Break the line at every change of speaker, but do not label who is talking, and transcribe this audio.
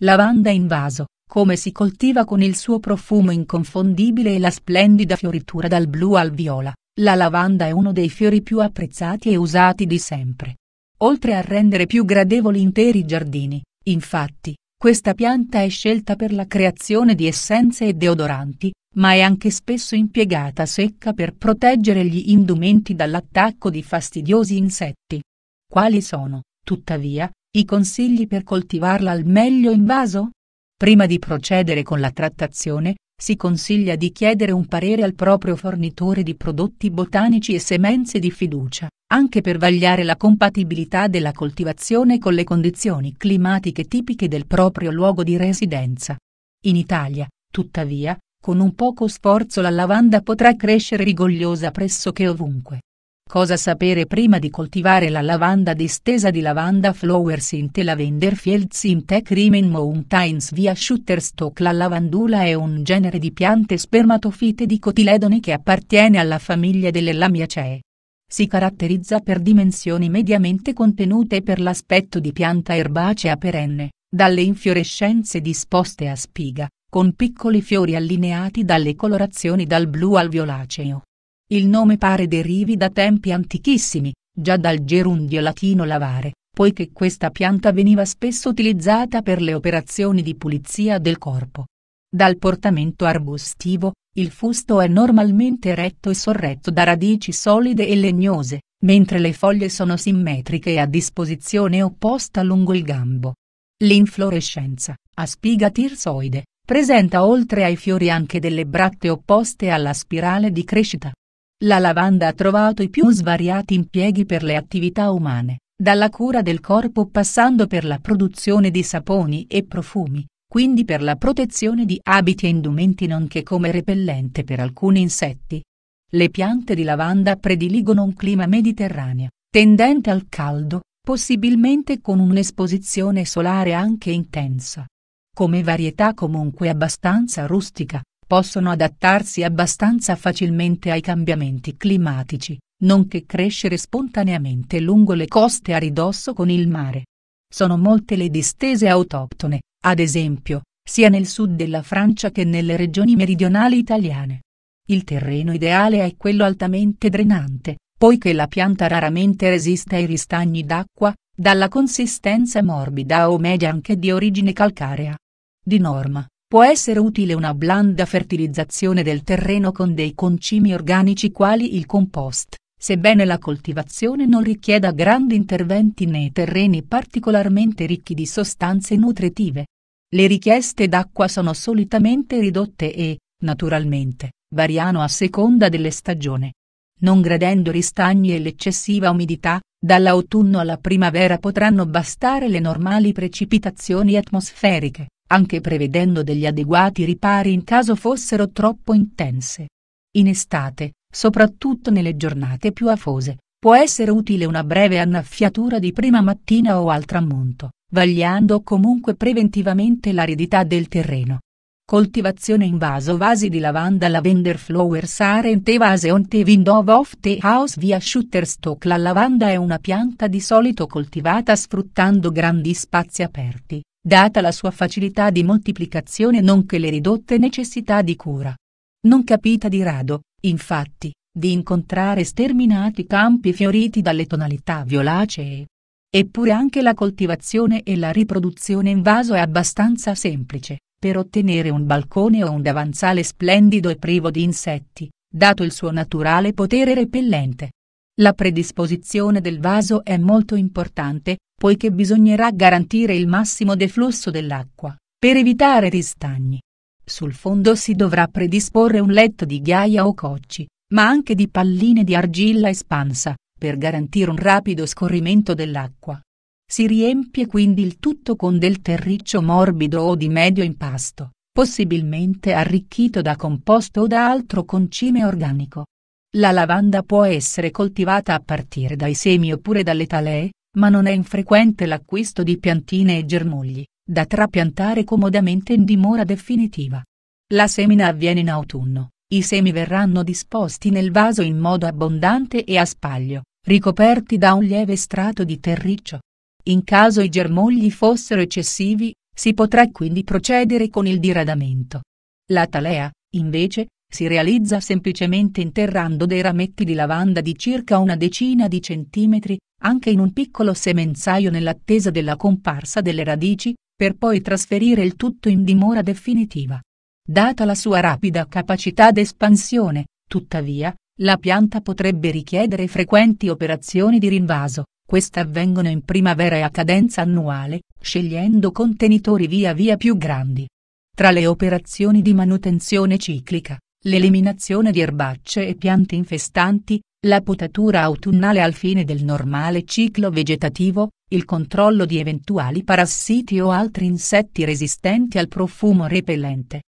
Lavanda in vaso, come si coltiva con il suo profumo inconfondibile e la splendida fioritura dal blu al viola, la lavanda è uno dei fiori più apprezzati e usati di sempre. Oltre a rendere più gradevoli interi giardini, infatti, questa pianta è scelta per la creazione di essenze e deodoranti, ma è anche spesso impiegata secca per proteggere gli indumenti dall'attacco di fastidiosi insetti. Quali sono, tuttavia, i consigli per coltivarla al meglio in vaso? Prima di procedere con la trattazione, si consiglia di chiedere un parere al proprio fornitore di prodotti botanici e semenze di fiducia, anche per vagliare la compatibilità della coltivazione con le condizioni climatiche tipiche del proprio luogo di residenza. In Italia, tuttavia, con un poco sforzo la lavanda potrà crescere rigogliosa pressoché ovunque. Cosa sapere prima di coltivare la lavanda distesa di Lavanda Flowers in Te Lavender Fields in Tech Rimen Mountains via Shutterstock La lavandula è un genere di piante spermatofite di cotiledone che appartiene alla famiglia delle lamiacee. Si caratterizza per dimensioni mediamente contenute e per l'aspetto di pianta erbacea perenne, dalle infiorescenze disposte a spiga, con piccoli fiori allineati dalle colorazioni dal blu al violaceo il nome pare derivi da tempi antichissimi, già dal gerundio latino lavare, poiché questa pianta veniva spesso utilizzata per le operazioni di pulizia del corpo. Dal portamento arbustivo, il fusto è normalmente retto e sorretto da radici solide e legnose, mentre le foglie sono simmetriche e a disposizione opposta lungo il gambo. L'inflorescenza, a spiga tirsoide, presenta oltre ai fiori anche delle bratte opposte alla spirale di crescita. La lavanda ha trovato i più svariati impieghi per le attività umane, dalla cura del corpo passando per la produzione di saponi e profumi, quindi per la protezione di abiti e indumenti nonché come repellente per alcuni insetti. Le piante di lavanda prediligono un clima mediterraneo, tendente al caldo, possibilmente con un'esposizione solare anche intensa. Come varietà comunque abbastanza rustica, possono adattarsi abbastanza facilmente ai cambiamenti climatici, nonché crescere spontaneamente lungo le coste a ridosso con il mare. Sono molte le distese autoctone, ad esempio, sia nel sud della Francia che nelle regioni meridionali italiane. Il terreno ideale è quello altamente drenante, poiché la pianta raramente resiste ai ristagni d'acqua, dalla consistenza morbida o media anche di origine calcarea. Di norma, Può essere utile una blanda fertilizzazione del terreno con dei concimi organici quali il compost, sebbene la coltivazione non richieda grandi interventi nei terreni particolarmente ricchi di sostanze nutritive. Le richieste d'acqua sono solitamente ridotte e, naturalmente, variano a seconda delle stagioni. Non gradendo ristagni e l'eccessiva umidità, dall'autunno alla primavera potranno bastare le normali precipitazioni atmosferiche anche prevedendo degli adeguati ripari in caso fossero troppo intense. In estate, soprattutto nelle giornate più afose, può essere utile una breve annaffiatura di prima mattina o al tramonto, vagliando comunque preventivamente l'aridità del terreno. Coltivazione in vaso Vasi di lavanda Lavender Flowers are in te vase on te window of the house via Shutterstock La lavanda è una pianta di solito coltivata sfruttando grandi spazi aperti, data la sua facilità di moltiplicazione nonché le ridotte necessità di cura. Non capita di rado, infatti, di incontrare sterminati campi fioriti dalle tonalità violacee. Eppure anche la coltivazione e la riproduzione in vaso è abbastanza semplice, per ottenere un balcone o un davanzale splendido e privo di insetti, dato il suo naturale potere repellente. La predisposizione del vaso è molto importante poiché bisognerà garantire il massimo deflusso dell'acqua per evitare ristagni. Sul fondo si dovrà predisporre un letto di ghiaia o cocci, ma anche di palline di argilla espansa, per garantire un rapido scorrimento dell'acqua. Si riempie quindi il tutto con del terriccio morbido o di medio impasto, possibilmente arricchito da composto o da altro concime organico. La lavanda può essere coltivata a partire dai semi oppure dalle talee, ma non è infrequente l'acquisto di piantine e germogli, da trapiantare comodamente in dimora definitiva. La semina avviene in autunno, i semi verranno disposti nel vaso in modo abbondante e a spaglio, ricoperti da un lieve strato di terriccio. In caso i germogli fossero eccessivi, si potrà quindi procedere con il diradamento. La talea, invece, si realizza semplicemente interrando dei rametti di lavanda di circa una decina di centimetri, anche in un piccolo semenzaio nell'attesa della comparsa delle radici, per poi trasferire il tutto in dimora definitiva. Data la sua rapida capacità d'espansione, tuttavia, la pianta potrebbe richiedere frequenti operazioni di rinvaso, queste avvengono in primavera e a cadenza annuale, scegliendo contenitori via via più grandi. Tra le operazioni di manutenzione ciclica, l'eliminazione di erbacce e piante infestanti, la potatura autunnale al fine del normale ciclo vegetativo, il controllo di eventuali parassiti o altri insetti resistenti al profumo repellente.